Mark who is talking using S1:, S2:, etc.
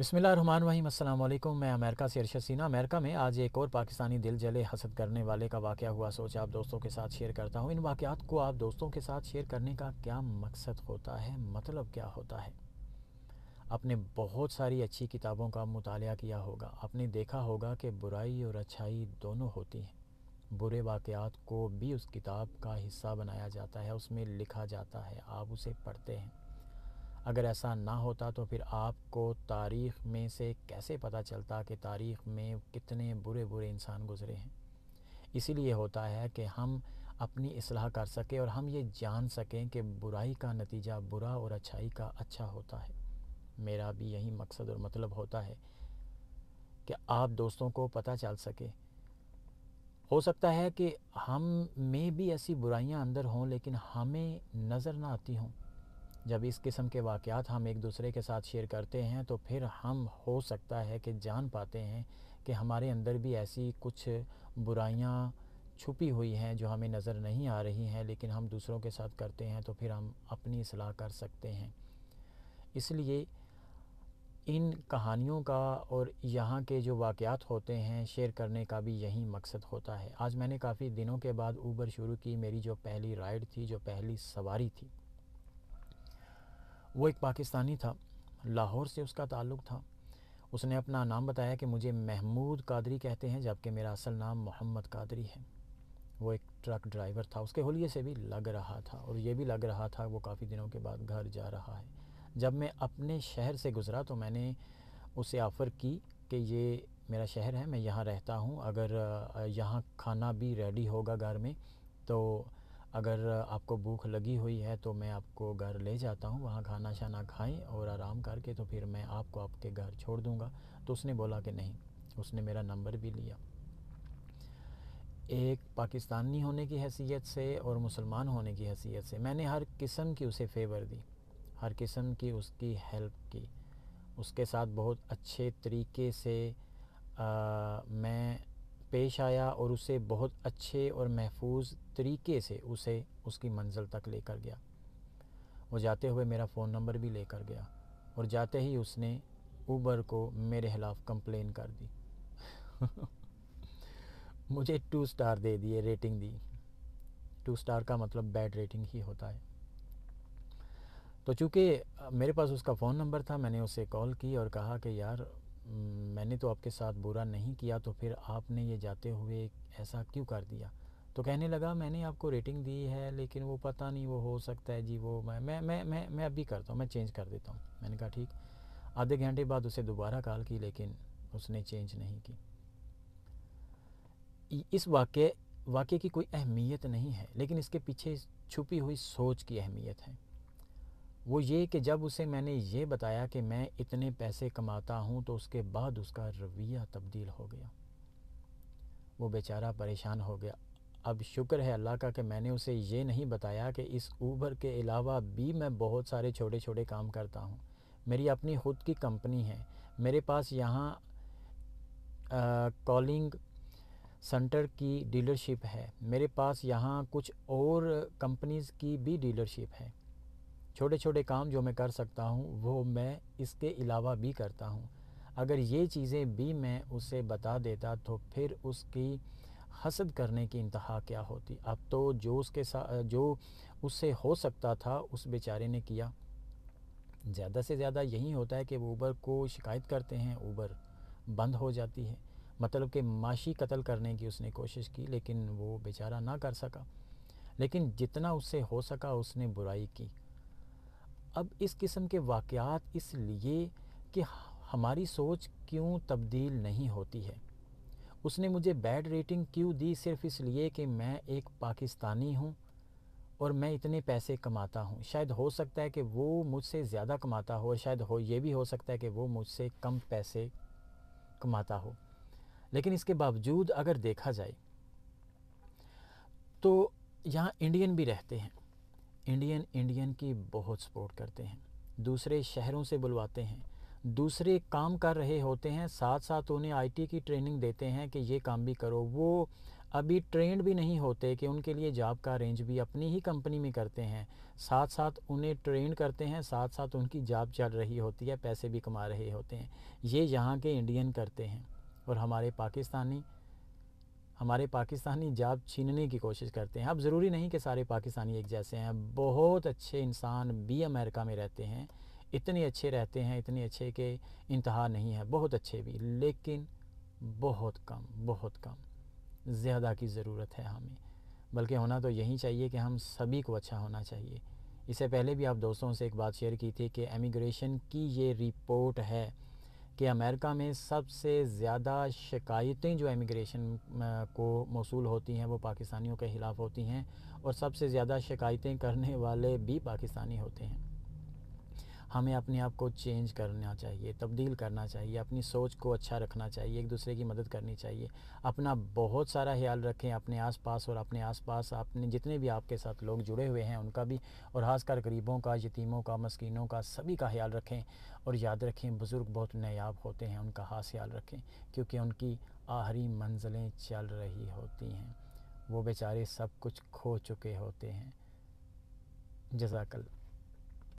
S1: बसमिल वालेकुम मैं अमेरिका से अरशद सीना अमेरिका में आज एक और पाकिस्तानी दिल जले हसद करने वाले का वाक़ हुआ सोच आप दोस्तों के साथ शेयर करता हूँ इन वाक़ात को आप दोस्तों के साथ शेयर करने का क्या मकसद होता है मतलब क्या होता है आपने बहुत सारी अच्छी किताबों का मुताल किया होगा आपने देखा होगा कि बुराई और अच्छाई दोनों होती हैं बुरे वाक़ात को भी उस किताब का हिस्सा बनाया जाता है उसमें लिखा जाता है आप उसे पढ़ते हैं अगर ऐसा ना होता तो फिर आपको तारीख़ में से कैसे पता चलता कि तारीख़ में कितने बुरे बुरे इंसान गुज़रे हैं इसीलिए होता है कि हम अपनी असलाह कर सकें और हम ये जान सकें कि बुराई का नतीजा बुरा और अच्छाई का अच्छा होता है मेरा भी यही मकसद और मतलब होता है कि आप दोस्तों को पता चल सके हो सकता है कि हम में भी ऐसी बुराइयां अंदर हों लेकिन हमें नज़र ना आती हों जब इस किस्म के वाक़ात हम एक दूसरे के साथ शेयर करते हैं तो फिर हम हो सकता है कि जान पाते हैं कि हमारे अंदर भी ऐसी कुछ बुराइयाँ छुपी हुई हैं जो हमें नज़र नहीं आ रही हैं लेकिन हम दूसरों के साथ करते हैं तो फिर हम अपनी सलाह कर सकते हैं इसलिए इन कहानियों का और यहाँ के जो वाक़ात होते हैं शेयर करने का भी यही मकसद होता है आज मैंने काफ़ी दिनों के बाद ऊबर शुरू की मेरी जो पहली राइड थी जो पहली सवारी थी वो एक पाकिस्तानी था लाहौर से उसका ताल्लुक़ था उसने अपना नाम बताया कि मुझे महमूद कादरी कहते हैं जबकि मेरा असल नाम मोहम्मद कादरी है वो एक ट्रक ड्राइवर था उसके होलिये से भी लग रहा था और ये भी लग रहा था वो काफ़ी दिनों के बाद घर जा रहा है जब मैं अपने शहर से गुज़रा तो मैंने उसे ऑफ़र की कि ये मेरा शहर है मैं यहाँ रहता हूँ अगर यहाँ खाना भी रेडी होगा घर में तो अगर आपको भूख लगी हुई है तो मैं आपको घर ले जाता हूँ वहाँ खाना शाना खाएं और आराम करके तो फिर मैं आपको आपके घर छोड़ दूँगा तो उसने बोला कि नहीं उसने मेरा नंबर भी लिया एक पाकिस्तानी होने की हैसियत से और मुसलमान होने की हैसियत से मैंने हर किस्म की उसे फेवर दी हर किस्म की उसकी हेल्प की उसके साथ बहुत अच्छे तरीके से आ, मैं पेश आया और उसे बहुत अच्छे और महफूज तरीके से उसे उसकी मंजिल तक लेकर गया वो जाते हुए मेरा फ़ोन नंबर भी लेकर गया और जाते ही उसने ऊबर को मेरे खिलाफ कंप्लेन कर दी मुझे टू स्टार दे दिए रेटिंग दी टू स्टार का मतलब बैड रेटिंग ही होता है तो चूँकि मेरे पास उसका फ़ोन नंबर था मैंने उसे कॉल की और कहा कि यार मैंने तो आपके साथ बुरा नहीं किया तो फिर आपने ये जाते हुए ऐसा क्यों कर दिया तो कहने लगा मैंने आपको रेटिंग दी है लेकिन वो पता नहीं वो हो सकता है जी वो मैं मैं मैं मैं, मैं अभी करता हूँ मैं चेंज कर देता हूँ मैंने कहा ठीक आधे घंटे बाद उसे दोबारा कॉल की लेकिन उसने चेंज नहीं की इस वाक्य वाक्य की कोई अहमियत नहीं है लेकिन इसके पीछे छुपी हुई सोच की अहमियत है वो ये कि जब उसे मैंने ये बताया कि मैं इतने पैसे कमाता हूँ तो उसके बाद उसका रवैया तब्दील हो गया वो बेचारा परेशान हो गया अब शुक्र है अल्लाह का कि मैंने उसे ये नहीं बताया कि इस ऊबर के अलावा भी मैं बहुत सारे छोटे छोटे काम करता हूँ मेरी अपनी खुद की कंपनी है मेरे पास यहाँ कॉलिंग सेंटर की डीलरशिप है मेरे पास यहाँ कुछ और कंपनीज़ की भी डीलरशिप है छोटे छोटे काम जो मैं कर सकता हूँ वो मैं इसके अलावा भी करता हूँ अगर ये चीज़ें भी मैं उसे बता देता तो फिर उसकी हसद करने की इंतहा क्या होती अब तो जो उसके साथ जो उससे हो सकता था उस बेचारे ने किया ज़्यादा से ज़्यादा यही होता है कि वो ऊबर को शिकायत करते हैं ऊबर बंद हो जाती है मतलब कि माशी कत्ल करने की उसने कोशिश की लेकिन वो बेचारा ना कर सका लेकिन जितना उससे हो सका उसने बुराई की अब इस किस्म के वाक़ात इसलिए कि हमारी सोच क्यों तब्दील नहीं होती है उसने मुझे बैड रेटिंग क्यों दी सिर्फ इसलिए कि मैं एक पाकिस्तानी हूँ और मैं इतने पैसे कमाता हूँ शायद हो सकता है कि वो मुझसे ज़्यादा कमाता हो शायद हो ये भी हो सकता है कि वो मुझसे कम पैसे कमाता हो लेकिन इसके बावजूद अगर देखा जाए तो यहाँ इंडियन भी रहते हैं इंडियन इंडियन की बहुत सपोर्ट करते हैं दूसरे शहरों से बुलवाते हैं दूसरे काम कर रहे होते हैं साथ साथ उन्हें आईटी की ट्रेनिंग देते हैं कि ये काम भी करो वो अभी ट्रेंड भी नहीं होते कि उनके लिए जॉब का अरेंज भी अपनी ही कंपनी में करते हैं साथ साथ उन्हें ट्रेंड करते हैं साथ साथ उनकी जॉब चल रही होती है पैसे भी कमा रहे होते हैं ये यहाँ के इंडियन करते हैं और हमारे पाकिस्तानी हमारे पाकिस्तानी जाब छीनने की कोशिश करते हैं अब ज़रूरी नहीं कि सारे पाकिस्तानी एक जैसे हैं बहुत अच्छे इंसान भी अमेरिका में रहते हैं इतने अच्छे रहते हैं इतने अच्छे के इंतहा नहीं है बहुत अच्छे भी लेकिन बहुत कम बहुत कम ज़्यादा की ज़रूरत है हमें बल्कि होना तो यही चाहिए कि हम सभी को अच्छा होना चाहिए इससे पहले भी आप दोस्तों से एक बात शेयर की थी कि एमिग्रेशन की ये रिपोर्ट है कि अमेरिका में सबसे ज़्यादा शिकायतें जो इमिग्रेशन को मौसू होती हैं वो पाकिस्तानियों के ख़िलाफ़ होती हैं और सबसे ज़्यादा शिकायतें करने वाले भी पाकिस्तानी होते हैं हमें अपने आप को चेंज करना चाहिए तब्दील करना चाहिए अपनी सोच को अच्छा रखना चाहिए एक दूसरे की मदद करनी चाहिए अपना बहुत सारा ख्याल रखें अपने आसपास और अपने आसपास अपने जितने भी आपके साथ लोग जुड़े हुए हैं उनका भी और खासकर गरीबों का यतीमों का मस्किनों का सभी का ख्याल रखें और याद रखें बुज़ुर्ग बहुत नायाब होते हैं उनका खास ख्याल रखें क्योंकि उनकी आहरी मंजिलें चल रही होती हैं वो बेचारे सब कुछ खो चुके होते हैं जजाकल्ला